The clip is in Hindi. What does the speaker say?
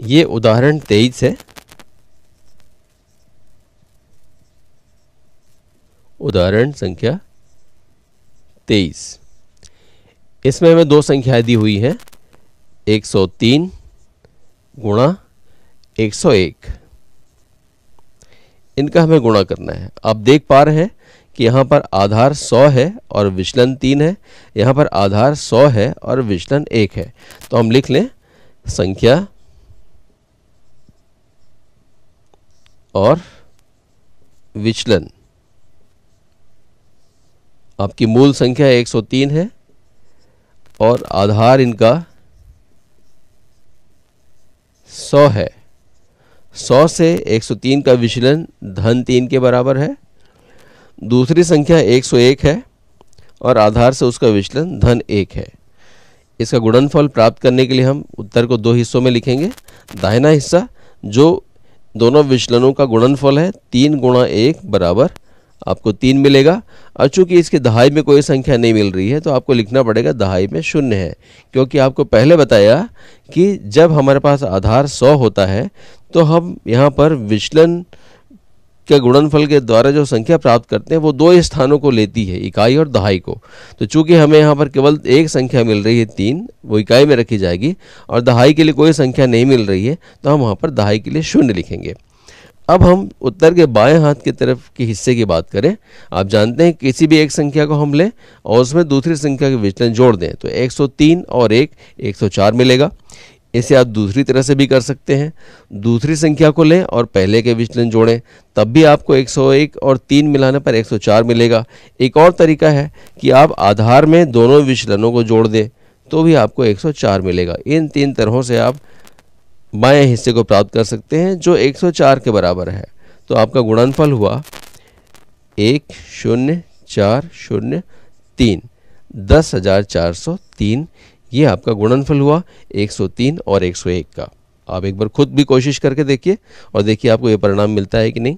ये उदाहरण तेईस है उदाहरण संख्या तेईस इसमें हमें दो संख्याएं दी हुई हैं 103 सौ तीन गुणा एक इनका हमें गुणा करना है आप देख पा रहे हैं कि यहाँ पर आधार 100 है और विचलन 3 है यहाँ पर आधार 100 है और विचलन 1 है तो हम लिख लें संख्या और विचलन आपकी मूल संख्या 103 है और आधार इनका 100 है 100 से 103 का विचलन धन तीन के बराबर है दूसरी संख्या 101 है और आधार से उसका विचलन धन एक है इसका गुणनफल प्राप्त करने के लिए हम उत्तर को दो हिस्सों में लिखेंगे दाहिना हिस्सा जो दोनों विचलनों का गुणनफल है तीन गुणा एक बराबर आपको तीन मिलेगा और चूंकि इसके दहाई में कोई संख्या नहीं मिल रही है तो आपको लिखना पड़ेगा दहाई में शून्य है क्योंकि आपको पहले बताया कि जब हमारे पास आधार सौ होता है तो हम यहाँ पर विचलन के गुणनफल के द्वारा जो संख्या प्राप्त करते हैं वो दो स्थानों को लेती है इकाई और दहाई को तो चूंकि हमें यहाँ पर केवल एक संख्या मिल रही है तीन वो इकाई में रखी जाएगी और दहाई के लिए कोई संख्या नहीं मिल रही है तो हम वहाँ पर दहाई के लिए शून्य लिखेंगे अब हम उत्तर के बाएं हाथ की तरफ के हिस्से की बात करें आप जानते हैं किसी भी एक संख्या को हम लें और उसमें दूसरी संख्या के विचलन जोड़ दें तो 103 और एक 104 मिलेगा इसे आप दूसरी तरह से भी कर सकते हैं दूसरी संख्या को लें और पहले के विचलन जोड़ें तब भी आपको 101 और 3 मिलाने पर 104 मिलेगा एक और तरीका है कि आप आधार में दोनों विचलनों को जोड़ दें तो भी आपको 104 मिलेगा इन तीन तरहों से आप बाएं हिस्से को प्राप्त कर सकते हैं जो 104 के बराबर है तो आपका गुणनफल हुआ एक शून्य चार शून्य तीन दस हज़ार चार सौ तीन ये आपका गुणनफल हुआ 103 और 101 का आप एक बार खुद भी कोशिश करके देखिए और देखिए आपको ये परिणाम मिलता है कि नहीं